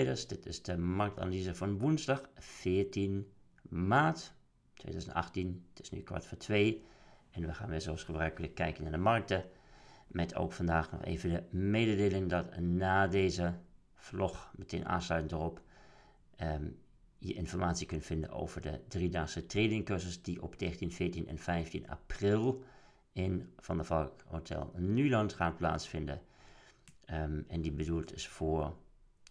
Dit is de marktanalyse van woensdag 14 maart 2018. Het is nu kwart voor twee. En we gaan weer zoals gebruikelijk kijken naar de markten. Met ook vandaag nog even de mededeling dat na deze vlog, meteen aansluitend erop, ehm, je informatie kunt vinden over de driedaagse tradingcursus die op 13, 14 en 15 april in Van der Valk Hotel Nuland gaan plaatsvinden. Ehm, en die bedoeld is voor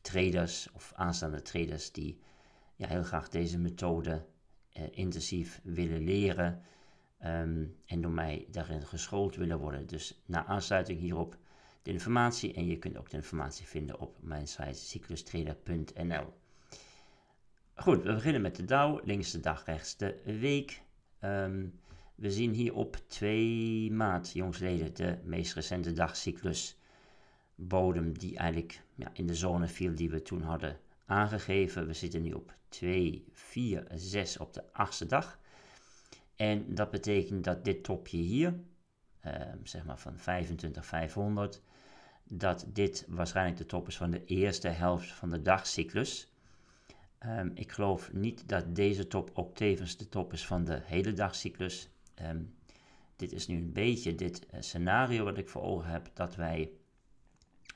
traders of aanstaande traders die ja, heel graag deze methode eh, intensief willen leren ehm, en door mij daarin geschoold willen worden. Dus na aansluiting hierop de informatie en je kunt ook de informatie vinden op mijn site cyclustrader.nl. Goed, we beginnen met de Dow, links de dag, rechts de week. Ehm, we zien hier op 2 maart, jongsleden, de meest recente dagcyclus bodem die eigenlijk ja, in de zone viel die we toen hadden aangegeven. We zitten nu op 2, 4, 6 op de achtste dag. En dat betekent dat dit topje hier, ehm, zeg maar van 25,500, dat dit waarschijnlijk de top is van de eerste helft van de dagcyclus. Ehm, ik geloof niet dat deze top ook tevens de top is van de hele dagcyclus. Ehm, dit is nu een beetje dit eh, scenario wat ik voor ogen heb, dat wij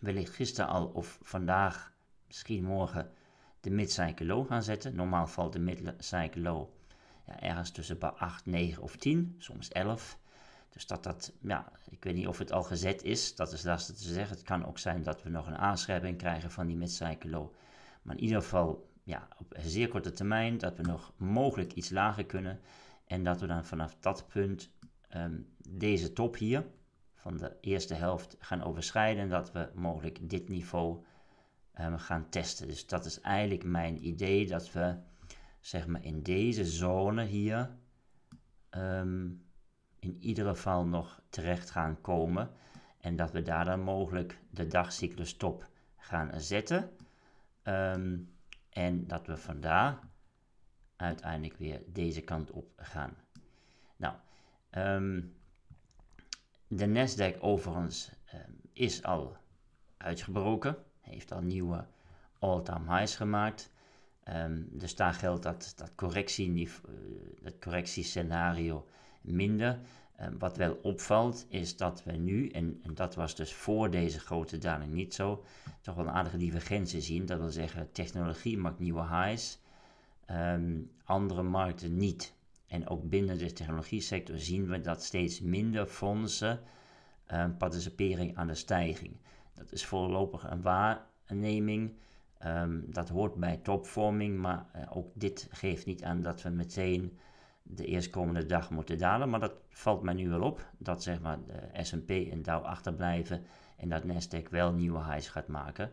wellicht gisteren al of vandaag, misschien morgen, de mid-cycle gaan zetten. Normaal valt de mid ja, ergens tussen 8, 9 of 10, soms 11. Dus dat dat, ja, ik weet niet of het al gezet is, dat is lastig te zeggen. Het kan ook zijn dat we nog een aanschrijving krijgen van die mid Maar in ieder geval, ja, op zeer korte termijn, dat we nog mogelijk iets lager kunnen. En dat we dan vanaf dat punt ehm, deze top hier, van de eerste helft gaan overschrijden en dat we mogelijk dit niveau ehm, gaan testen. Dus dat is eigenlijk mijn idee dat we zeg maar in deze zone hier ehm, in ieder geval nog terecht gaan komen en dat we daar dan mogelijk de dagcyclus top gaan zetten. Ehm, en dat we vandaar uiteindelijk weer deze kant op gaan. Nou, de Nasdaq overigens ehm, is al uitgebroken, heeft al nieuwe all-time highs gemaakt. dus ehm, daar geldt dat, dat, correctie, eh, dat correctiescenario minder. Ehm, wat wel opvalt is dat we nu, en, dat was dus voor deze grote daling niet zo, toch wel een aardige divergentie zien. Dat wil zeggen, technologie maakt nieuwe highs, andere markten niet. En ook binnen de sector zien we dat steeds minder fondsen ehm, participeren aan de stijging. Dat is voorlopig een waarneming. Ehm, dat hoort bij topvorming, maar eh, ook dit geeft niet aan dat we meteen de eerstkomende dag moeten dalen. Maar dat valt mij nu wel op, dat zeg maar de S&P en Dow achterblijven en dat Nasdaq wel nieuwe highs gaat maken.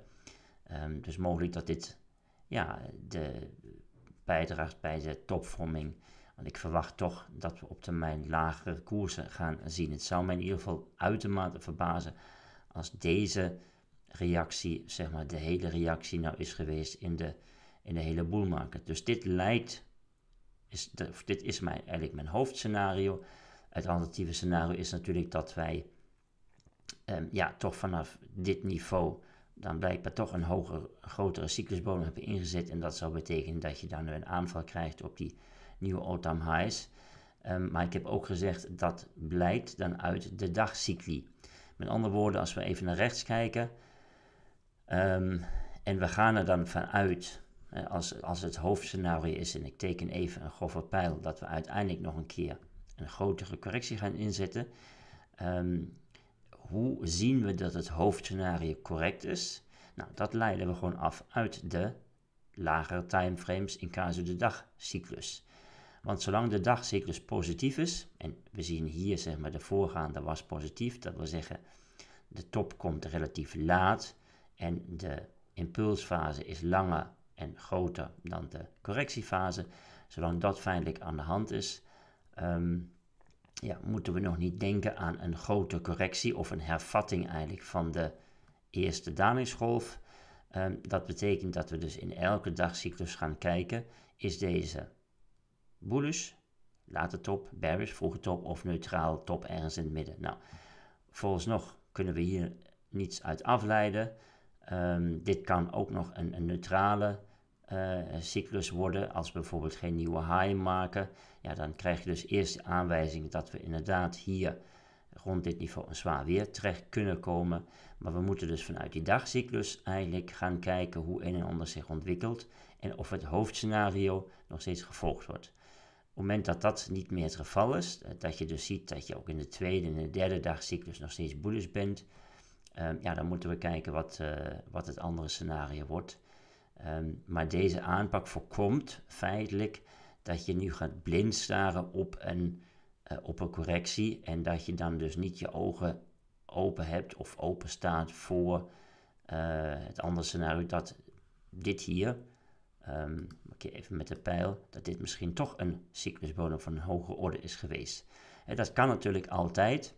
Um, dus mogelijk dat dit ja, de bijdrage bij de topvorming want ik verwacht toch dat we op termijn lagere koersen gaan zien. Het zou mij in ieder geval uitermate verbazen als deze reactie, zeg maar de hele reactie nou is geweest in de, in de hele boelmarkt. Dus dit leidt, is dit is mij eigenlijk mijn hoofdscenario. Het alternatieve scenario is natuurlijk dat wij ehm, ja, toch vanaf dit niveau dan blijkbaar toch een hoger, grotere cyclusbodem hebben ingezet. En dat zou betekenen dat je dan nu een aanval krijgt op die nieuwe all-time highs. Ehm, maar ik heb ook gezegd dat blijkt dan uit de dagcycli. Met andere woorden, als we even naar rechts kijken ehm, en we gaan er dan vanuit, als, als het hoofdscenario is, en ik teken even een grove pijl, dat we uiteindelijk nog een keer een grotere correctie gaan inzetten. Ehm, hoe zien we dat het hoofdscenario correct is? Nou, dat leiden we gewoon af uit de lagere timeframes in casu de dagcyclus. Want zolang de dagcyclus positief is, en we zien hier zeg maar de voorgaande was positief, dat wil zeggen de top komt relatief laat en de impulsfase is langer en groter dan de correctiefase. Zolang dat feitelijk aan de hand is, ehm, ja, moeten we nog niet denken aan een grote correctie of een hervatting eigenlijk van de eerste dalingsgolf. Ehm, dat betekent dat we dus in elke dagcyclus gaan kijken, is deze bullish, late top, bearish, vroege top of neutraal top ergens in het midden. Nou, volgens nog kunnen we hier niets uit afleiden. Ehm, dit kan ook nog een, een neutrale eh, cyclus worden. Als we bijvoorbeeld geen nieuwe high maken, ja, dan krijg je dus eerst de aanwijzing dat we inderdaad hier rond dit niveau een zwaar weer terecht kunnen komen. Maar we moeten dus vanuit die dagcyclus eigenlijk gaan kijken hoe een en ander zich ontwikkelt en of het hoofdscenario nog steeds gevolgd wordt. Op het moment dat dat niet meer het geval is, eh, dat je dus ziet dat je ook in de tweede en de derde cyclus nog steeds bullish bent, ehm, ja, dan moeten we kijken wat, eh, wat het andere scenario wordt. Ehm, maar deze aanpak voorkomt feitelijk dat je nu gaat blind staren op een, eh, op een correctie en dat je dan dus niet je ogen open hebt of open staat voor het andere scenario dat dit hier ehm, even met de pijl dat dit misschien toch een cyclusbodem van een hogere orde is geweest. Eh, dat kan natuurlijk altijd.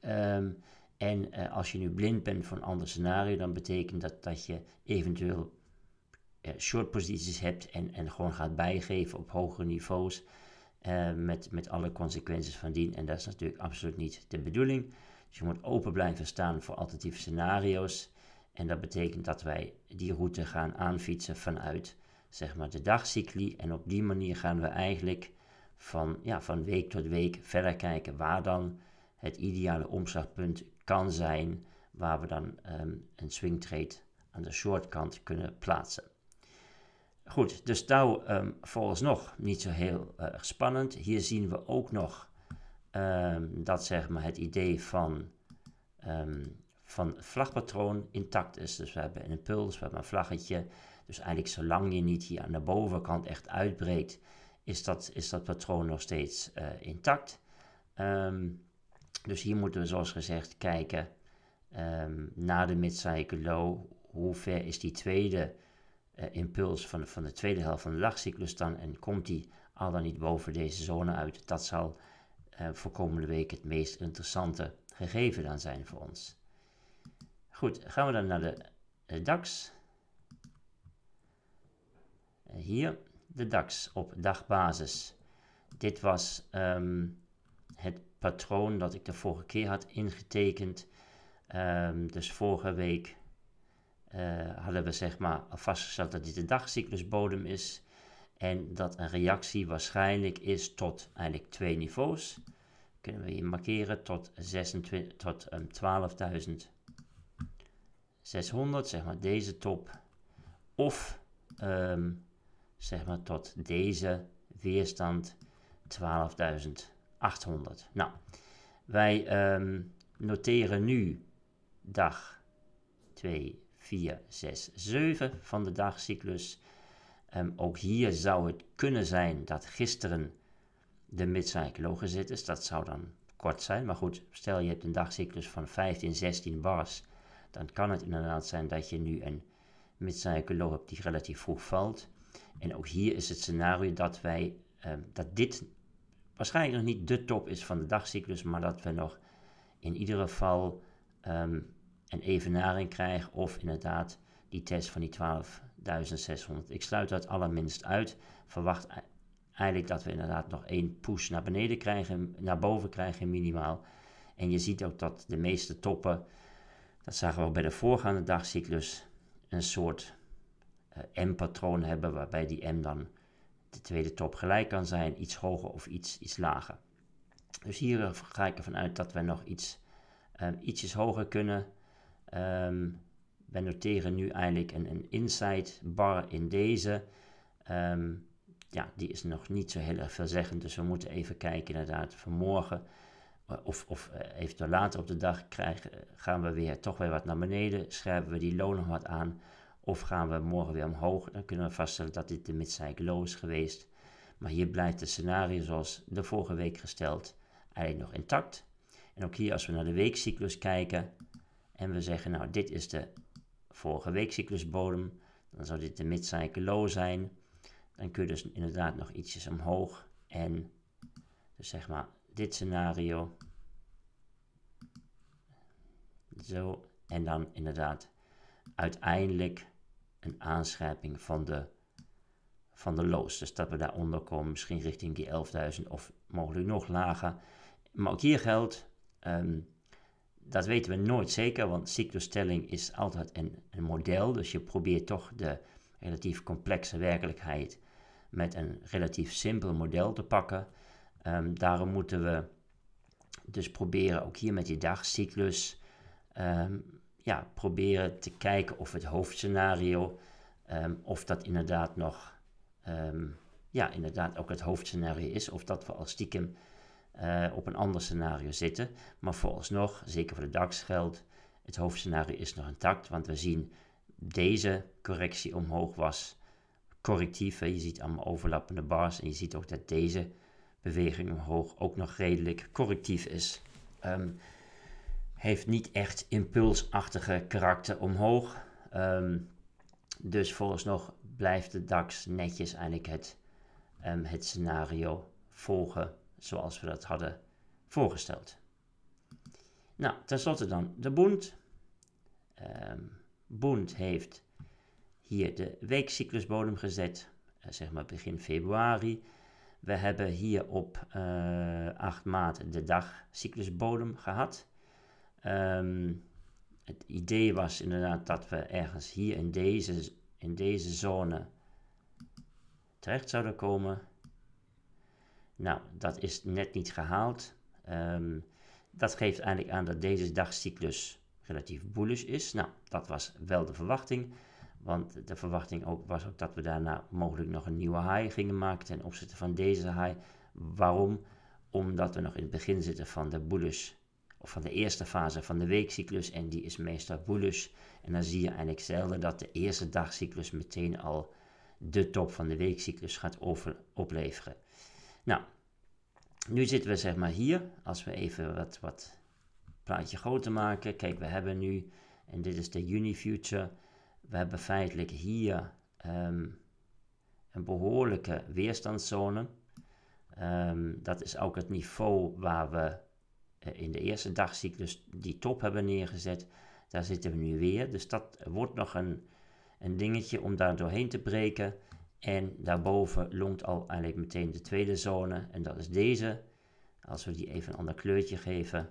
Ehm, en eh, als je nu blind bent voor een ander scenario, dan betekent dat dat je eventueel uh, short posities hebt en, en gewoon gaat bijgeven op hogere niveaus. met, met alle consequenties van dien. En dat is natuurlijk absoluut niet de bedoeling. Dus je moet open blijven staan voor alternatieve scenario's. En dat betekent dat wij die route gaan aanfietsen vanuit zeg maar, de dagcycli. En op die manier gaan we eigenlijk van, ja, van week tot week verder kijken waar dan het ideale omslagpunt kan zijn, waar we dan ehm, een swing trade aan de shortkant kunnen plaatsen. Goed, dus touw ehm, volgens nog niet zo heel eh, spannend. Hier zien we ook nog ehm, dat zeg maar, het idee van, um, van vlagpatroon intact is. Dus we hebben een impuls, we hebben een vlaggetje. Dus eigenlijk zolang je niet hier aan de bovenkant echt uitbreekt, is dat, is dat patroon nog steeds eh, intact. Ehm, dus hier moeten we zoals gezegd kijken na ehm, naar de mid low. Hoe ver is die tweede eh, impuls van, van de tweede helft van de dagcyclus dan? En komt die al dan niet boven deze zone uit? Dat zal eh, voor komende week het meest interessante gegeven dan zijn voor ons. Goed, gaan we dan naar de DAX hier de DAX op dagbasis. Dit was ehm, het patroon dat ik de vorige keer had ingetekend. Ehm, dus vorige week eh, hadden we zeg maar vastgesteld dat dit de dagcyclusbodem is. En dat een reactie waarschijnlijk is tot eigenlijk twee niveaus. Kunnen we hier markeren tot, tot 12.600, ehm, zeg maar deze top. Of um, zeg maar tot deze weerstand 12.800. Nou, wij ehm, noteren nu dag 2, 4, 6, 7 van de dagcyclus. Ehm, ook hier zou het kunnen zijn dat gisteren de midcycle gezet is. Dus dat zou dan kort zijn. Maar goed, stel je hebt een dagcyclus van 15, 16 bars. Dan kan het inderdaad zijn dat je nu een midcycle hebt die relatief vroeg valt. En ook hier is het scenario dat, wij, ehm, dat dit waarschijnlijk nog niet de top is van de dagcyclus, maar dat we nog in ieder geval ehm, een evenaring krijgen of inderdaad die test van die 12.600. Ik sluit dat allerminst uit. Verwacht eigenlijk dat we inderdaad nog één push naar beneden krijgen, naar boven krijgen minimaal. En je ziet ook dat de meeste toppen, dat zagen we ook bij de voorgaande dagcyclus, een soort eh, M-patroon hebben, waarbij die M dan de tweede top gelijk kan zijn, iets hoger of iets, iets lager. Dus hier eh, ga ik ervan uit dat we nog iets, eh, ietsjes hoger kunnen. Um, we noteren nu eigenlijk een, een inside bar in deze. Ehm, ja, die is nog niet zo heel erg veelzeggend, dus we moeten even kijken inderdaad vanmorgen. Of, of eventueel later op de dag krijgen, gaan we weer toch weer wat naar beneden. Schrijven we die loon nog wat aan of gaan we morgen weer omhoog Dan kunnen we vaststellen dat dit de midcycle low is geweest. Maar hier blijft het scenario zoals de vorige week gesteld eigenlijk nog intact. En ook hier als we naar de weekcyclus kijken en we zeggen nou dit is de vorige weekcyclusbodem. Dan zou dit de midcycle low zijn. Dan kun je dus inderdaad nog ietsjes omhoog. En dus zeg maar dit scenario. Zo. En dan inderdaad uiteindelijk een aanscherping van de, van de loos. Dus dat we daaronder komen, misschien richting die 11.000 of mogelijk nog lager. Maar ook hier geldt, ehm, dat weten we nooit zeker, want cyclusstelling is altijd een, een model. Dus je probeert toch de relatief complexe werkelijkheid met een relatief simpel model te pakken. Ehm, daarom moeten we dus proberen ook hier met die dagcyclus ehm, ja, proberen te kijken of het hoofdscenario, ehm, of dat inderdaad nog, ehm, ja, inderdaad ook het hoofdscenario is, of dat we al stiekem eh, op een ander scenario zitten. Maar vooralsnog, zeker voor de DAX geldt, het hoofdscenario is nog intact, want we zien deze correctie omhoog was correctief. Hè. Je ziet allemaal overlappende bars en je ziet ook dat deze beweging omhoog ook nog redelijk correctief is. Ehm, heeft niet echt impulsachtige karakter omhoog. Ehm, dus volgens nog blijft de DAX netjes eigenlijk het, ehm, het scenario volgen zoals we dat hadden voorgesteld. Nou, tenslotte dan de Bund. Um, ehm, Bund heeft hier de weekcyclusbodem gezet, eh, zeg maar begin februari. We hebben hier op uh, eh, 8 maart de dagcyclusbodem gehad. Ehm, het idee was inderdaad dat we ergens hier in deze, in deze zone terecht zouden komen. Nou, dat is net niet gehaald. Ehm, dat geeft eigenlijk aan dat deze dagcyclus relatief bullish is. Nou, dat was wel de verwachting. Want de verwachting ook was ook dat we daarna mogelijk nog een nieuwe high gingen maken ten opzichte van deze high. Waarom? Omdat we nog in het begin zitten van de bullish van de eerste fase van de weekcyclus en die is meestal bullish. En dan zie je eigenlijk zelden dat de eerste dagcyclus meteen al de top van de weekcyclus gaat over, opleveren. Nou, nu zitten we zeg maar hier. Als we even wat, wat plaatje groter maken. Kijk, we hebben nu, en dit is de juni future, we hebben feitelijk hier ehm, een behoorlijke weerstandszone. Ehm, dat is ook het niveau waar we eh, in de eerste dagcyclus die top hebben neergezet. Daar zitten we nu weer. Dus dat wordt nog een, een dingetje om daar doorheen te breken. En daarboven longt al eigenlijk meteen de tweede zone. En dat is deze. Als we die even een ander kleurtje geven.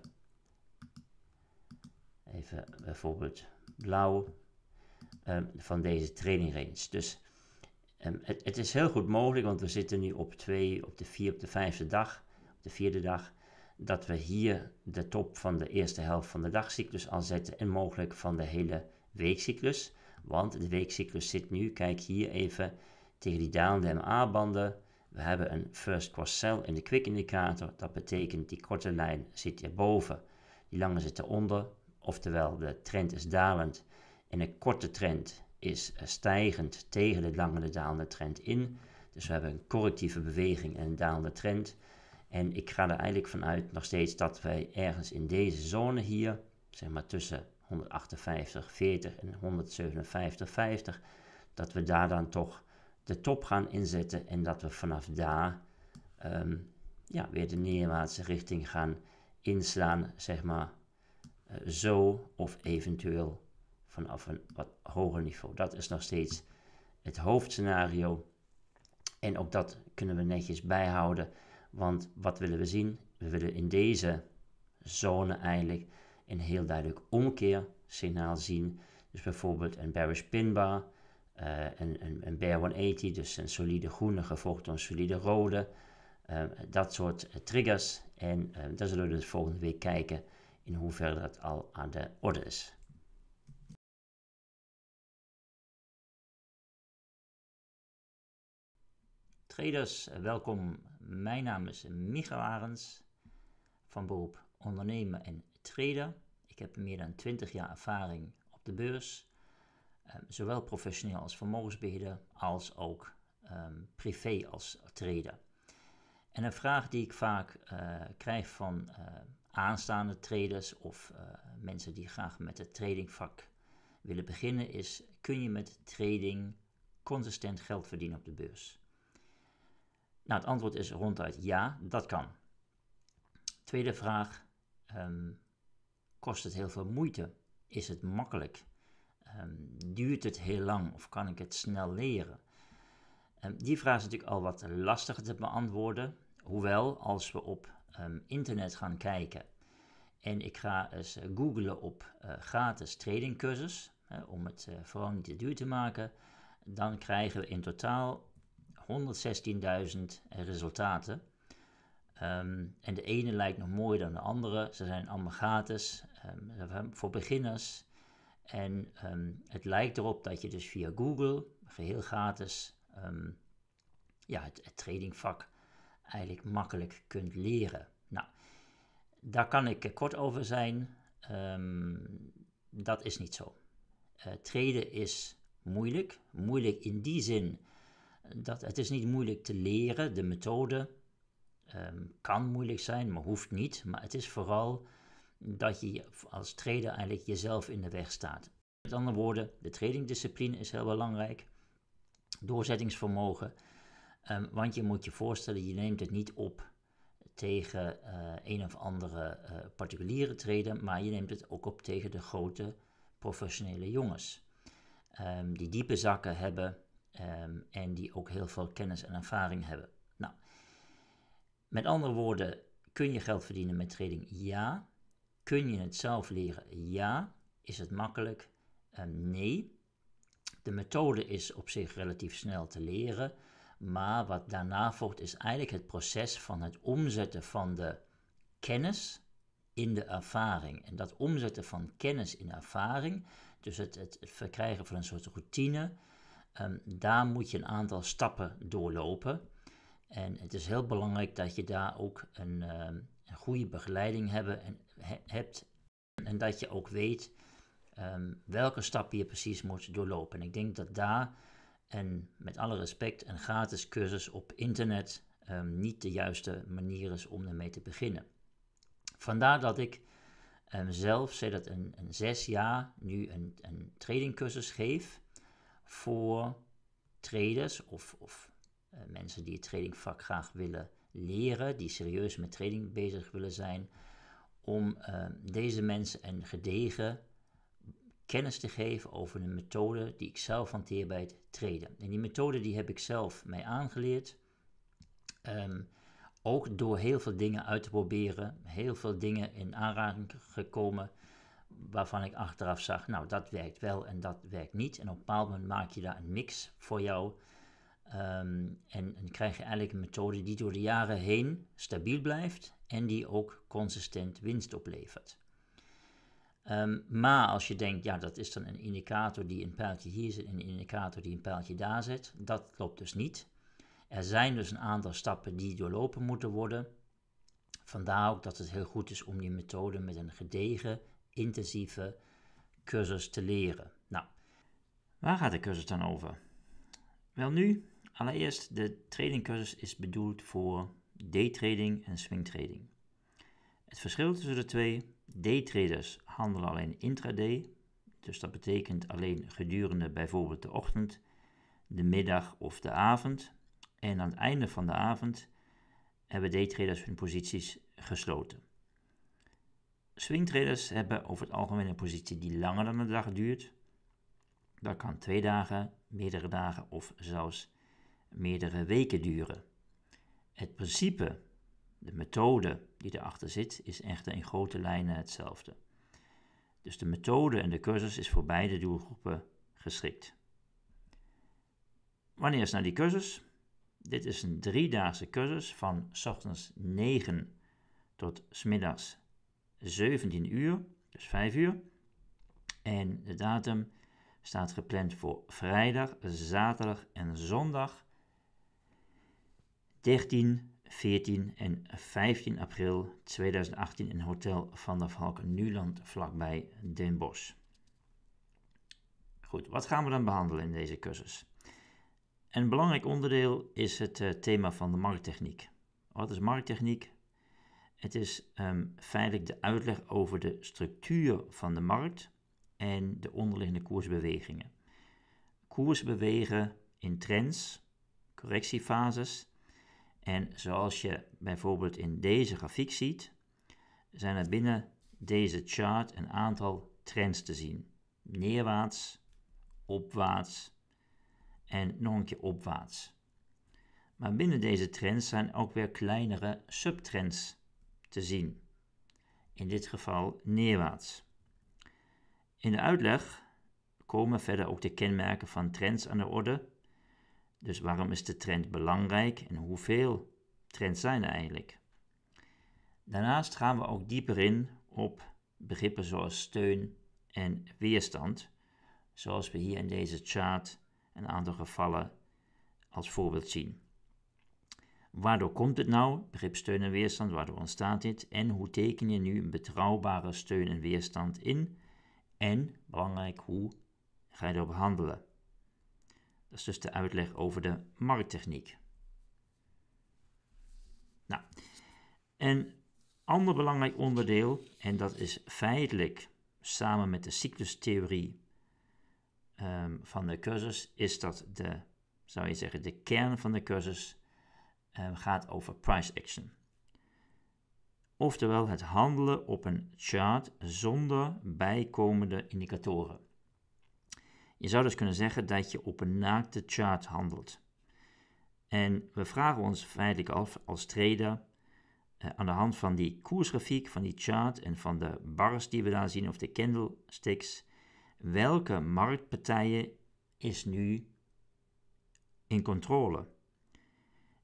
Even bijvoorbeeld blauw. Ehm, van deze training range. Dus ehm, het, het, is heel goed mogelijk, want we zitten nu op, twee, op de vier, op de vijfde dag. Op de vierde dag dat we hier de top van de eerste helft van de dagcyclus zetten. en mogelijk van de hele weekcyclus. Want de weekcyclus zit nu, kijk hier even, tegen die dalende MA-banden. We hebben een first cross cell in de quick indicator. Dat betekent die korte lijn zit boven, die lange zit eronder. Oftewel de trend is dalend en de korte trend is stijgend tegen de langere dalende trend in. Dus we hebben een correctieve beweging en een dalende trend. En ik ga er eigenlijk vanuit nog steeds dat wij ergens in deze zone hier, zeg maar tussen 158, 40 en 157, 50, dat we daar dan toch de top gaan inzetten en dat we vanaf daar ehm, ja, weer de neerwaartse richting gaan inslaan, zeg maar eh, zo of eventueel vanaf een wat hoger niveau. Dat is nog steeds het hoofdscenario en ook dat kunnen we netjes bijhouden. Want wat willen we zien? We willen in deze zone eigenlijk een heel duidelijk omkeersignaal zien. Dus bijvoorbeeld een bearish pinbar, uh, eh, een, een, een bear 180, dus een solide groene gevolgd door een solide rode. Eh, dat soort eh, triggers. En daar zullen we dus volgende week kijken in hoeverre dat al aan de orde is. Traders, eh, welkom. Mijn naam is Micha Arends, van beroep ondernemer en trader. Ik heb meer dan 20 jaar ervaring op de beurs, ehm, zowel professioneel als vermogensbeheerder, als ook ehm, privé als trader. En een vraag die ik vaak eh, krijg van eh, aanstaande traders of mensen die graag met het tradingvak willen beginnen is: kun je met trading consistent geld verdienen op de beurs? Nou, het antwoord is ronduit ja, dat kan. Tweede vraag, ehm, kost het heel veel moeite? Is het makkelijk? Ehm, duurt het heel lang of kan ik het snel leren? Ehm, die vraag is natuurlijk al wat lastiger te beantwoorden. Hoewel, als we op internet gaan kijken en ik ga eens eh, googlen op uh, gratis tradingcursus, om het eh, vooral niet te duur te maken, dan krijgen we in totaal 116.000 resultaten. Ehm, en de ene lijkt nog mooier dan de andere. Ze zijn allemaal gratis ehm, voor beginners. En ehm, het lijkt erop dat je dus via Google, geheel gratis, ja, het, het, tradingvak eigenlijk makkelijk kunt leren. Nou, daar kan ik eh, kort over zijn. dat is niet zo. Uh, traden is moeilijk. Moeilijk in die zin dat, het is niet moeilijk te leren. De methode ehm, kan moeilijk zijn, maar hoeft niet. Maar het is vooral dat je als trader eigenlijk jezelf in de weg staat. Met andere woorden, de tradingdiscipline is heel belangrijk. Doorzettingsvermogen. Ehm, want je moet je voorstellen, je neemt het niet op tegen eh, een of andere eh, particuliere trader, maar je neemt het ook op tegen de grote professionele jongens. Ehm, die diepe zakken hebben Ehm, en die ook heel veel kennis en ervaring hebben. Nou, met andere woorden, kun je geld verdienen met trading? Ja. Kun je het zelf leren? Ja. Is het makkelijk? Ehm, nee. De methode is op zich relatief snel te leren, maar wat daarna volgt is eigenlijk het proces van het omzetten van de kennis in de ervaring. En dat omzetten van kennis in ervaring, dus het, het, verkrijgen van een soort routine, Ehm, daar moet je een aantal stappen doorlopen. En het is heel belangrijk dat je daar ook een, ehm, een goede begeleiding hebben hebt. En dat je ook weet ehm, welke stappen je precies moet doorlopen. En ik denk dat daar, en met alle respect, een gratis cursus op internet niet de juiste manier is om ermee te beginnen. Vandaar dat ik zelf, dat een, een zes jaar, nu een, een trainingcursus geef voor traders of, of eh, mensen die het tradingvak graag willen leren, die serieus met trading bezig willen zijn, om ehm, deze mensen een gedegen kennis te geven over een methode die ik zelf hanteer bij het traden. En die methode die heb ik zelf mij aangeleerd. Ehm, ook door heel veel dingen uit te proberen, heel veel dingen in aanraking gekomen waarvan ik achteraf zag, nou dat werkt wel en dat werkt niet. En op een bepaald moment maak je daar een mix voor jou. Ehm, en, en krijg je eigenlijk een methode die door de jaren heen stabiel blijft en die ook consistent winst oplevert. Ehm, maar als je denkt, ja, dat is dan een indicator die een pijltje hier zit en een indicator die een pijltje daar zit, dat klopt dus niet. Er zijn dus een aantal stappen die doorlopen moeten worden. Vandaar ook dat het heel goed is om die methode met een gedegen intensieve cursus te leren. Nou, waar gaat de cursus dan over? Wel nu, allereerst de tradingcursus is bedoeld voor daytrading en swingtrading. Het verschil tussen de twee, daytraders handelen alleen intraday, dus dat betekent alleen gedurende bijvoorbeeld de ochtend, de middag of de avond. En aan het einde van de avond hebben daytraders hun posities gesloten. Swingtraders hebben over het algemeen een positie die langer dan een dag duurt. Dat kan twee dagen, meerdere dagen of zelfs meerdere weken duren. Het principe, de methode die erachter zit, is echter in grote lijnen hetzelfde. Dus de methode en de cursus is voor beide doelgroepen geschikt. Wanneer is nou die cursus? Dit is een driedaagse cursus van s ochtends 9 tot s middags 17 uur, dus 5 uur. En de datum staat gepland voor vrijdag, zaterdag en zondag 13, 14 en 15 april 2018 in Hotel Van der Valken Nuland vlakbij Den Bosch. Goed, wat gaan we dan behandelen in deze cursus? Een belangrijk onderdeel is het eh, thema van de markttechniek. Wat is markttechniek? Het is ehm, feitelijk de uitleg over de structuur van de markt en de onderliggende koersbewegingen. Koersen bewegen in trends, correctiefases. En zoals je bijvoorbeeld in deze grafiek ziet, zijn er binnen deze chart een aantal trends te zien. Neerwaarts, opwaarts en nog een keer opwaarts. Maar binnen deze trends zijn ook weer kleinere subtrends te zien. In dit geval neerwaarts. In de uitleg komen verder ook de kenmerken van trends aan de orde. Dus waarom is de trend belangrijk en hoeveel trends zijn er eigenlijk? Daarnaast gaan we ook dieper in op begrippen zoals steun en weerstand, zoals we hier in deze chart een aantal gevallen als voorbeeld zien. Waardoor komt het nou, begrip steun en weerstand, waardoor ontstaat dit? En hoe teken je nu een betrouwbare steun en weerstand in? En, belangrijk, hoe ga je erop handelen? Dat is dus de uitleg over de markttechniek. Nou, een ander belangrijk onderdeel, en dat is feitelijk samen met de cyclustheorie um, ehm, van de cursus, is dat de, zou je zeggen, de kern van de cursus eh, gaat over price action. Oftewel het handelen op een chart zonder bijkomende indicatoren. Je zou dus kunnen zeggen dat je op een naakte chart handelt. En we vragen ons feitelijk af als trader eh, aan de hand van die koersgrafiek, van die chart en van de bars die we daar zien of de candlesticks, welke marktpartijen is nu in controle?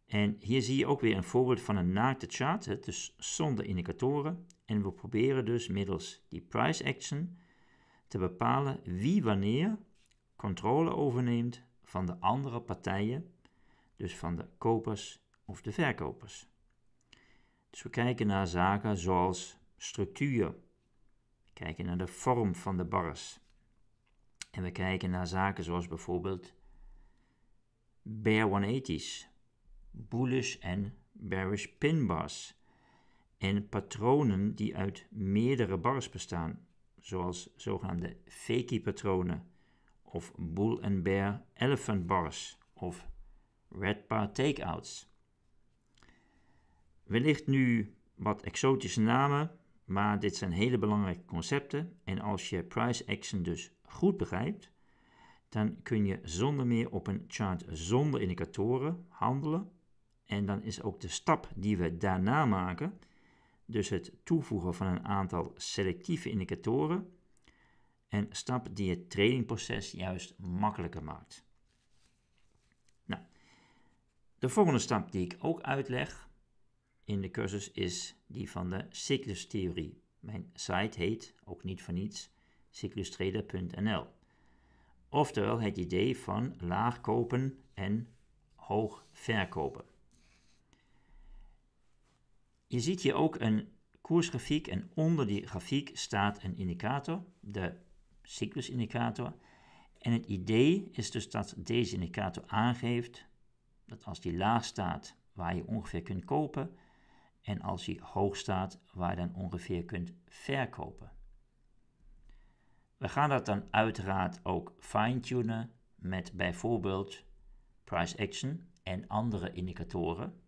En hier zie je ook weer een voorbeeld van een naakte chart, dus zonder indicatoren. En we proberen dus middels die price action te bepalen wie wanneer controle overneemt van de andere partijen, dus van de kopers of de verkopers. Dus we kijken naar zaken zoals structuur, we kijken naar de vorm van de bars en we kijken naar zaken zoals bijvoorbeeld bear 180's bullish en bearish pinbars en patronen die uit meerdere bars bestaan, zoals zogenaamde fakey patronen of bull and bear elephant bars of red bar takeouts. Wellicht nu wat exotische namen, maar dit zijn hele belangrijke concepten en als je price action dus goed begrijpt, dan kun je zonder meer op een chart zonder indicatoren handelen en dan is ook de stap die we daarna maken, dus het toevoegen van een aantal selectieve indicatoren, een stap die het trainingproces juist makkelijker maakt. Nou, de volgende stap die ik ook uitleg in de cursus is die van de cyclustheorie. Mijn site heet, ook niet van niets, cyclustrader.nl. Oftewel het idee van laag kopen en hoog verkopen. Je ziet hier ook een koersgrafiek en onder die grafiek staat een indicator, de cyclusindicator. En het idee is dus dat deze indicator aangeeft dat als die laag staat waar je ongeveer kunt kopen en als die hoog staat waar je dan ongeveer kunt verkopen. We gaan dat dan uiteraard ook fine-tunen met bijvoorbeeld price action en andere indicatoren.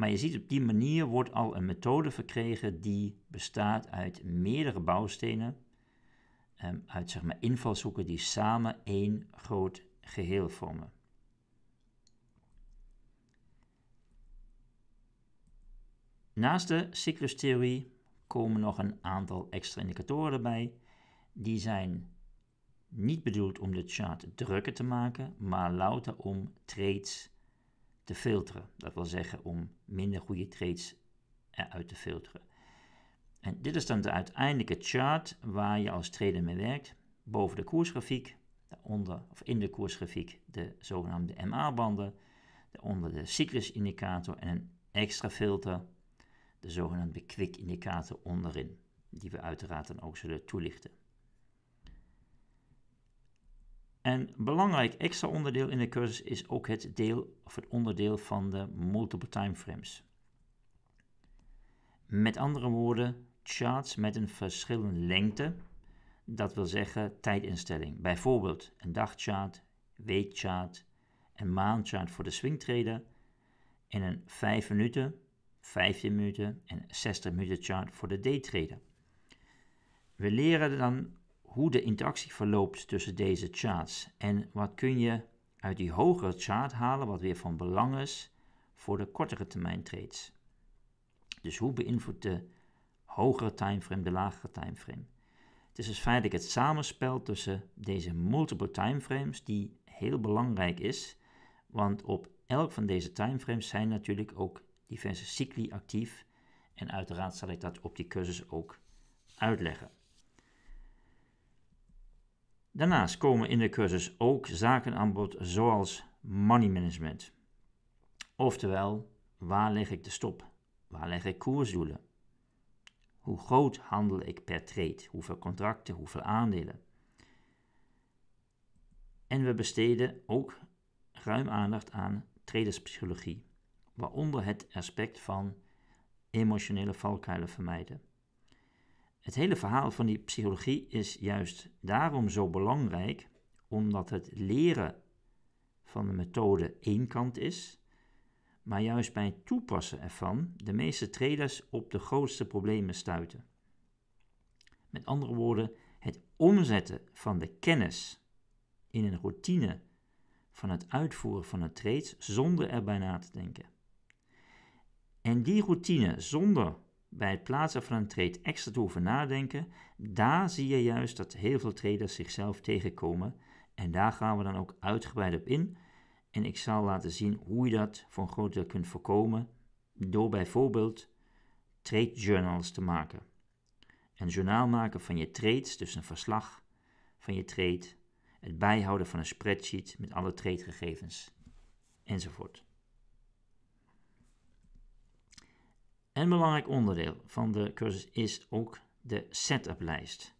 Maar je ziet op die manier wordt al een methode verkregen die bestaat uit meerdere bouwstenen, ehm, uit zeg maar invalshoeken die samen één groot geheel vormen. Naast de cyclustheorie komen nog een aantal extra indicatoren erbij. Die zijn niet bedoeld om de chart drukker te maken, maar louter om trades te filteren. Dat wil zeggen om minder goede trades eruit te filteren. En dit is dan de uiteindelijke chart waar je als trader mee werkt. Boven de koersgrafiek, daaronder of in de koersgrafiek de zogenaamde MA-banden, daaronder de cyclusindicator en een extra filter, de zogenaamde quick indicator onderin, die we uiteraard dan ook zullen toelichten. Een belangrijk extra onderdeel in de cursus is ook het deel of het onderdeel van de multiple timeframes. Met andere woorden, charts met een verschillende lengte, dat wil zeggen tijdinstelling. Bijvoorbeeld een dagchart, weekchart, een maandchart voor de swingtrader en een 5 minuten, 15 minuten en 60 minuten chart voor de daytrader. We leren dan hoe de interactie verloopt tussen deze charts en wat kun je uit die hogere chart halen wat weer van belang is voor de kortere termijn trades. Dus hoe beïnvloedt de hogere timeframe de lagere timeframe? Het is dus feitelijk het samenspel tussen deze multiple timeframes die heel belangrijk is, want op elk van deze timeframes zijn natuurlijk ook diverse cycli actief en uiteraard zal ik dat op die cursus ook uitleggen. Daarnaast komen in de cursus ook zaken aan bod zoals money management. Oftewel, waar leg ik de stop? Waar leg ik koersdoelen? Hoe groot handel ik per trade? Hoeveel contracten? Hoeveel aandelen? En we besteden ook ruim aandacht aan traderspsychologie, waaronder het aspect van emotionele valkuilen vermijden. Het hele verhaal van die psychologie is juist daarom zo belangrijk, omdat het leren van de methode één kant is, maar juist bij het toepassen ervan de meeste traders op de grootste problemen stuiten. Met andere woorden, het omzetten van de kennis in een routine van het uitvoeren van een trade, zonder erbij na te denken. En die routine zonder bij het plaatsen van een trade extra over nadenken. Daar zie je juist dat heel veel traders zichzelf tegenkomen. En daar gaan we dan ook uitgebreid op in. En ik zal laten zien hoe je dat voor een groot deel kunt voorkomen. Door bijvoorbeeld trade journals te maken. Een journaal maken van je trades, dus een verslag van je trade. Het bijhouden van een spreadsheet met alle tradegegevens enzovoort. Een belangrijk onderdeel van de cursus is ook de setup lijst.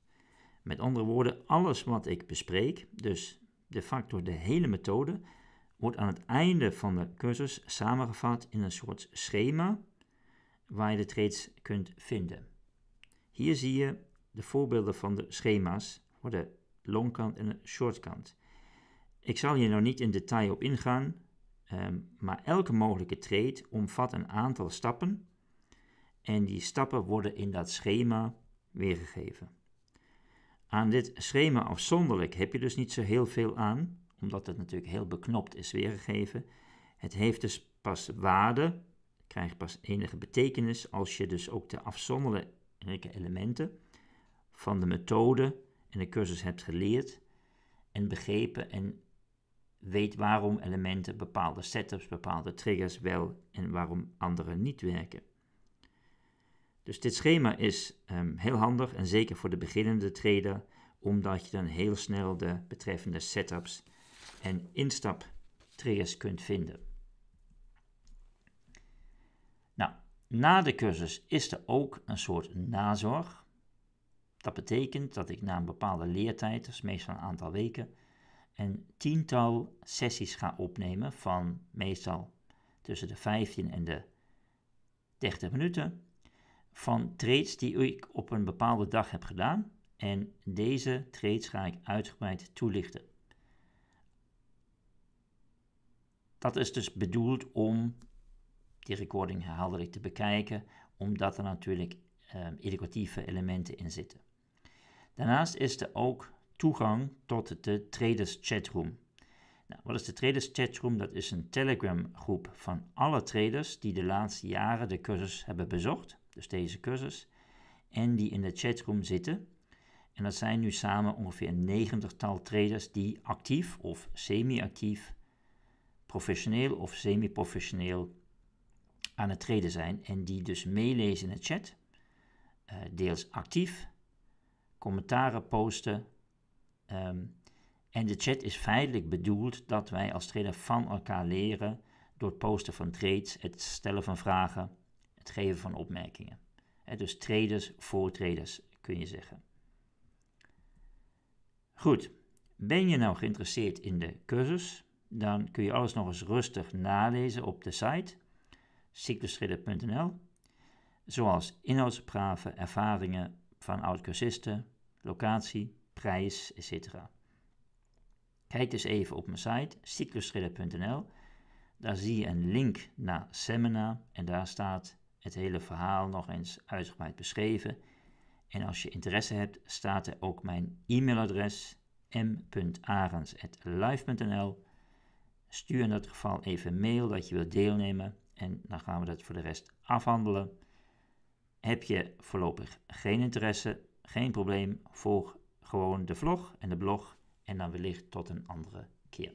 Met andere woorden, alles wat ik bespreek, dus de factor de hele methode, wordt aan het einde van de cursus samengevat in een soort schema waar je de trades kunt vinden. Hier zie je de voorbeelden van de schema's voor de longkant en de shortkant. Ik zal hier nog niet in detail op ingaan, ehm, maar elke mogelijke trade omvat een aantal stappen en die stappen worden in dat schema weergegeven. Aan dit schema afzonderlijk heb je dus niet zo heel veel aan, omdat het natuurlijk heel beknopt is weergegeven. Het heeft dus pas waarde, krijgt pas enige betekenis als je dus ook de afzonderlijke elementen van de methode en de cursus hebt geleerd en begrepen en weet waarom elementen, bepaalde setups, bepaalde triggers wel en waarom andere niet werken. Dus dit schema is ehm, heel handig en zeker voor de beginnende trader, omdat je dan heel snel de betreffende setups en instaptriggers kunt vinden. Nou, na de cursus is er ook een soort nazorg. Dat betekent dat ik na een bepaalde leertijd, dus meestal een aantal weken, een tiental sessies ga opnemen van meestal tussen de 15 en de 30 minuten van trades die ik op een bepaalde dag heb gedaan. En deze trades ga ik uitgebreid toelichten. Dat is dus bedoeld om die recording herhaaldelijk te bekijken, omdat er natuurlijk educatieve ehm, elementen in zitten. Daarnaast is er ook toegang tot de traders chatroom. Nou, wat is de traders chatroom? Dat is een telegram groep van alle traders die de laatste jaren de cursus hebben bezocht dus deze cursus, en die in de chatroom zitten. En dat zijn nu samen ongeveer 90 tal traders die actief of semi-actief, professioneel of semi-professioneel aan het traden zijn. En die dus meelezen in de chat, eh, deels actief, commentaren posten. Ehm, en de chat is feitelijk bedoeld dat wij als trader van elkaar leren door het posten van trades, het stellen van vragen geven van opmerkingen. dus traders voor traders kun je zeggen. Goed, ben je nou geïnteresseerd in de cursus? Dan kun je alles nog eens rustig nalezen op de site cyclusschillen.nl. Zoals inhoudspraven, ervaringen van oud-cursisten, locatie, prijs, etc. Kijk dus even op mijn site cyclusschillen.nl. Daar zie je een link naar seminar en daar staat het hele verhaal nog eens uitgebreid beschreven. En als je interesse hebt, staat er ook mijn e-mailadres m.arens.live.nl. Stuur in dat geval even een mail dat je wilt deelnemen en dan gaan we dat voor de rest afhandelen. Heb je voorlopig geen interesse, geen probleem, volg gewoon de vlog en de blog en dan wellicht tot een andere keer.